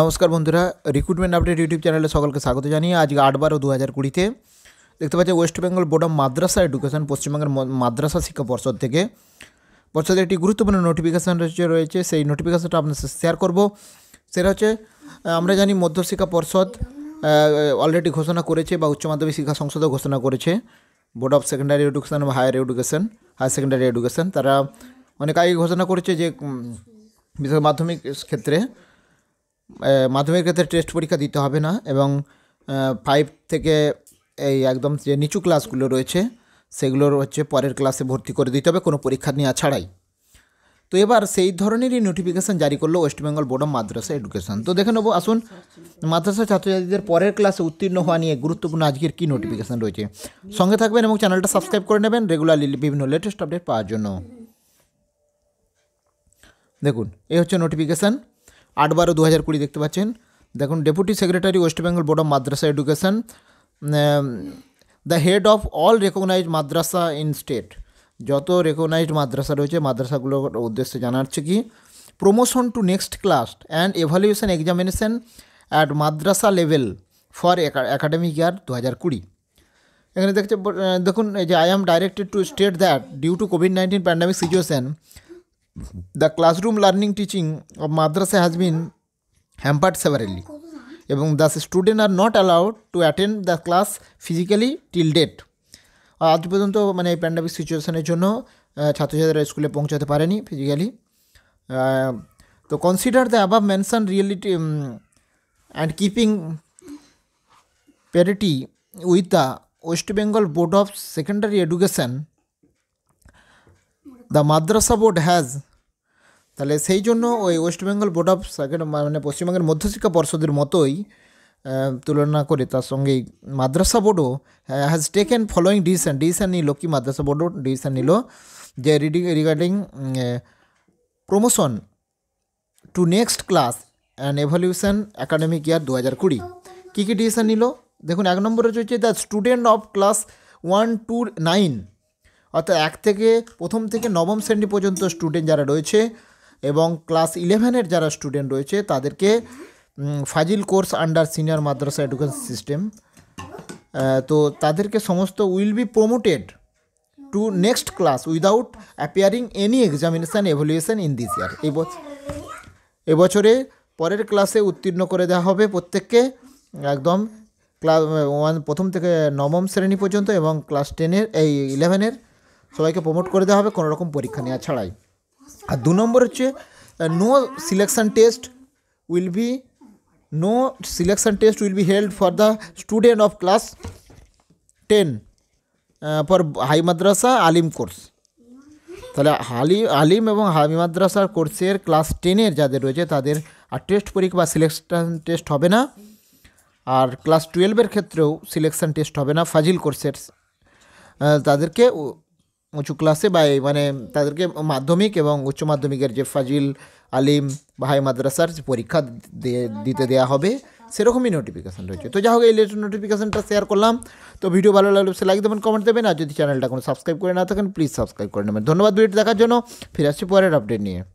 নমস্কার বন্ধুরা recruitment update YouTube চ্যানেলে সকলকে স্বাগত জানিয়ে আজকে আট বারো দু হাজার কুড়িতে দেখতে পাচ্ছি West Bengal board of madrasah education পশ্চিমবঙ্গের মাদ্রাসা শিক্ষা পর্ষদ থেকে পর্ষদের একটি গুরুত্বপূর্ণ নোটিফিকেশান রয়েছে সেই নোটিফিকেশানটা আপনার শেয়ার করব সেটা হচ্ছে আমরা জানি মধ্যশিক্ষা পর্ষদ অলরেডি ঘোষণা করেছে বা উচ্চ মাধ্যমিক শিক্ষা সংসদও ঘোষণা করেছে বোর্ড অফ সেকেন্ডারি এডুকেশন বা higher education higher secondary education তারা অনেক আগে ঘোষণা করেছে যে বিশেষ মাধ্যমিক ক্ষেত্রে মাধ্যমিক ক্ষেত্রে টেস্ট পরীক্ষা দিতে হবে না এবং ফাইভ থেকে এই একদম যে নিচু ক্লাসগুলো রয়েছে সেগুলোর হচ্ছে পরের ক্লাসে ভর্তি করে দিতে হবে কোনো পরীক্ষা নেওয়া ছাড়াই তো এবার সেই ধরনেরই নোটিফিকেশান জারি করলো West Bengal board of madrasah education তো দেখে নেবো আসুন মাদ্রাসা ছাত্রছাত্রীদের পরের ক্লাসে উত্তীর্ণ হওয়া নিয়ে গুরুত্বপূর্ণ আজকের কী নোটিফিকেশান রয়েছে সঙ্গে থাকবেন এবং চ্যানেলটা সাবস্ক্রাইব করে নেবেন রেগুলারলি বিভিন্ন লেটেস্ট আপডেট পাওয়ার জন্য দেখুন এই হচ্ছে নোটিফিকেশান আট বারো দু হাজার কুড়ি দেখতে পাচ্ছেন দেখুন deputy secretary West Bengal board of madrasah education the head of all recognised madrasah in state যত রেকগনাইজড মাদ্রাসা রয়েছে মাদ্রাসাগুলোর উদ্দেশ্যে জানাচ্ছে কি promotion to next class and evaluation examination at madrasah level for academic year দু হাজার কুড়ি এখানে দেখছে দেখুন যে I am directed to state that due to COVID nineteen pandemic situation the classroom learning teaching of madrasah has been hampered সেভারেলি এবং the student are not allowed to attend the class physically till date আজ পর্যন্ত মানে এই pandemic সিচুয়েশনের জন্য ছাত্রছাত্রীরা স্কুলে পৌঁছাতে পারেনি ফিজিক্যালি তো consider the above mentioned reality and keeping parity with the West Bengal board of secondary education the madrasah board has তাহলে সেই জন্য ওই ওয়েস্ট বেঙ্গল বোর্ড অফ মানে পশ্চিমবঙ্গের মধ্যশিক্ষা পর্ষদের মতোই তুলনা করে তার সঙ্গে মাদ্রাসা বোর্ডও has taken following decision decision নিল কি মাদ্রাসা বোর্ডও ডিসিশন নিল যে reading regarding promotion to next class and evaluation academic year দু হাজার কুড়ি কী কী ডিসিশন নিল দেখুন এক নম্বরে রয়েছে the student of class one two nine অর্থাৎ এক থেকে প্রথম থেকে নবম শ্রেণী পর্যন্ত স্টুডেন্ট যারা রয়েছে এবং ক্লাস ইলেভেনের যারা স্টুডেন্ট রয়েছে তাদেরকে ফাজিল course under senior madrasah education system তো তাদেরকে সমস্ত will be promoted to next class without appearing any examination evaluation in this year এই এবছরে পরের ক্লাসে উত্তীর্ণ করে দেওয়া হবে প্রত্যেককে একদম ক্লাস ওয়ান প্রথম থেকে নবম শ্রেণী পর্যন্ত এবং ক্লাস টেনের এই ইলেভেনের সবাইকে প্রমোট করে দেওয়া হবে কোনো রকম পরীক্ষা নেওয়া ছাড়াই আর দু নম্বর হচ্ছে no selection test will be no selection test will be held for the student of class ten for high madrasah আলিম কোর্স তাহলে হালি আলিম এবং হাই মাদ্রাসার কোর্সের ক্লাস টেনের যাদের রয়েছে তাদের আর টেস্ট পরীক্ষা বা টেস্ট হবে না আর ক্লাস টুয়েলভের ক্ষেত্রেও সিলেকশন টেস্ট হবে না ফাজিল কোর্সের তাদেরকে উঁচু ক্লাসে বা মানে তাদেরকে মাধ্যমিক এবং উচ্চ মাধ্যমিকের যে ফাজিল আলিম ভাই মাদ্রাসার যে পরীক্ষা দিতে দেওয়া হবে সেরকমই নোটিফিকেশান রয়েছে তো যা হোক এই লেটেস্ট নোটিফিকেশানটা শেয়ার করলাম তো ভিডিও ভালো লাগলে সে লাইক দেবেন কমেন্ট দেবেন আর যদি চ্যানেলটা কোনো সাবস্ক্রাইব করে না থাকেন প্লিজ সাবস্ক্রাইব করে নেবেন ধন্যবাদ ভিডিওটি দেখার জন্য ফিরে আসছি পরের আপডেট নিয়ে